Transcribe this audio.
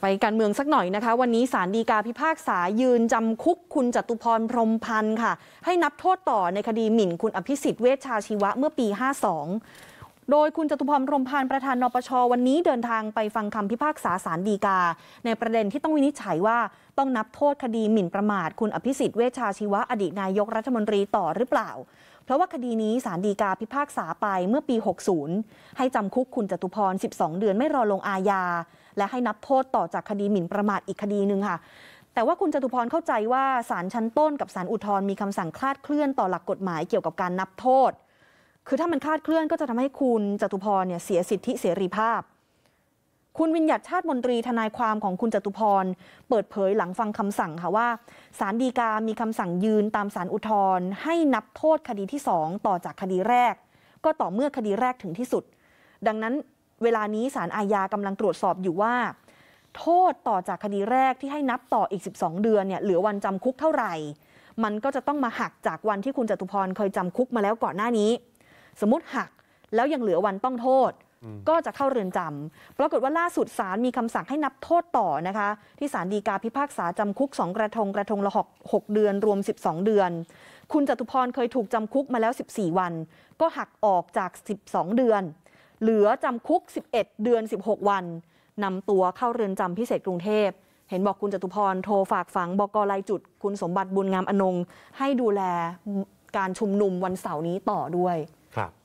ไปการเมืองสักหน่อยนะคะ วันนี้สารดีกาพิพากษายืนจำคุกคุณจตุพรพรมพันธ์ค่ะ ให้นับโทษต่อในคดีหมิ่นคุณอภิสิทธิ์เวชชาชีวะเมื่อปี 52โดยคุณจตุพรพรมพันธ์ประธานนปช วันนี้เดินทางไปฟังคำพิพากษาสารดีกา ในประเด็นที่ต้องวินิจฉัยว่าต้องนับโทษคดีหมิ่นประมาท คุณอภิสิทธิ์เวชชาชีวะอดีตนายกรัฐมนตรีต่อหรือเปล่า เพราะว่าคดีนี้สารดีกาพิพากษาไปเมื่อปี 60 ให้จำคุกคุณจตุพร 12 เดือนไม่รอลงอาญาและให้นับโทษต่อจากคดีหมิ่นประมาทอีกคดีหนึ่งค่ะแต่ว่าคุณจตุพรเข้าใจว่าสารชั้นต้นกับสารอุทธรมีคำสั่งคลาดเคลื่อนต่อหลักกฎหมายเกี่ยวกับการนับโทษคือถ้ามันคาดเคลื่อนก็จะทำให้คุณจตุพรเนี่ยเสียสิทธิเสรีภาพ คุณวินยัติชาติมนตรีทนายความของคุณจตุพร เปิดเผยหลังฟังคำสั่งค่ะว่า สารดีกามีคำสั่งยืนตามสารอุทธรณ์ให้นับโทษคดีที่สองต่อจากคดีแรก ก็ต่อเมื่อคดีแรกถึงที่สุด ดังนั้นเวลานี้สารอาญากำลังตรวจสอบอยู่ว่า โทษต่อจากคดีแรกที่ให้นับต่ออีก 12 เดือนเนี่ยเหลือวันจำคุกเท่าไหร่ มันก็จะต้องมาหักจากวันที่คุณจตุพรเคยจำคุกมาแล้วก่อนหน้านี้สมมติหักแล้วยังเหลือวันต้องโทษ ก็จะเข้าเรือนจำปรากฏว่าล่าสุดศาลมีคำสั่งให้นับโทษต่อนะคะ ที่ศาลฎีกาพิพากษาจำคุก2กระทงกระทงละหกเดือนรวม 12 เดือน คุณจตุพรเคยถูกจำคุกมาแล้ว 14 วัน ก็หักออกจาก 12 เดือน เหลือจำคุก 11 เดือน 16 วันนำตัวเข้าเรือนจำพิเศษกรุงเทพเห็นบอกคุณจตุพรโทรฝากฝังบกลายจุด คุณสมบัติบุญงามอนงให้ดูแลการชุมนุมวันเสาร์นี้ต่อด้วยครับ